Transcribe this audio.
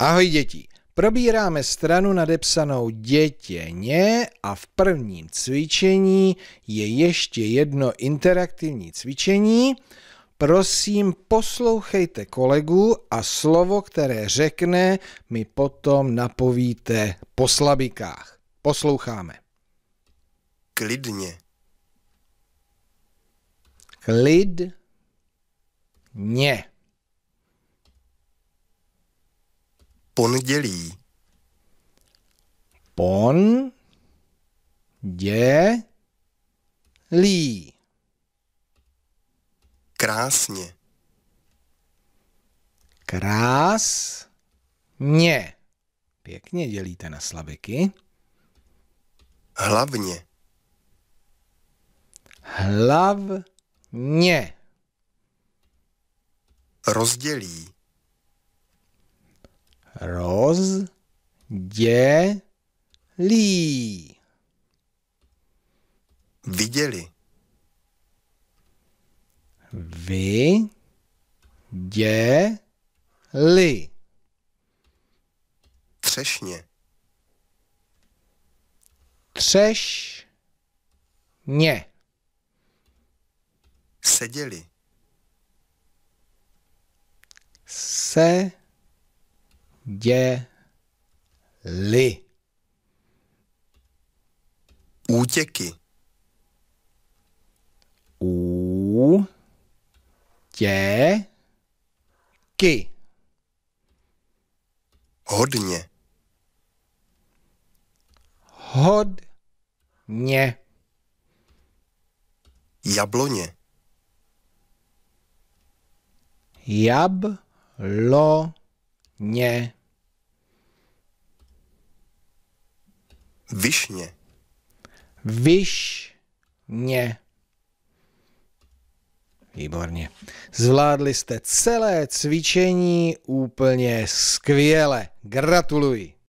Ahoj děti, probíráme stranu nadepsanou dětěně a v prvním cvičení je ještě jedno interaktivní cvičení. Prosím, poslouchejte kolegu a slovo, které řekne, mi potom napovíte po slabikách. Posloucháme. Klidně. Klidně. pondělí. Pon dě lí. Krásně. Krásně. Pěkně dělíte na slabiky. Hlavně. Hlavně. Rozdělí rozdělí. Viděli. Vy děli. Třešně. Třešně. Seděli. Se děli. Útěky. U tě ky. Hodně. Hodně. Jabloně. Jabloně. Višně. Višně. Výborně. Zvládli jste celé cvičení úplně skvěle. Gratuluji.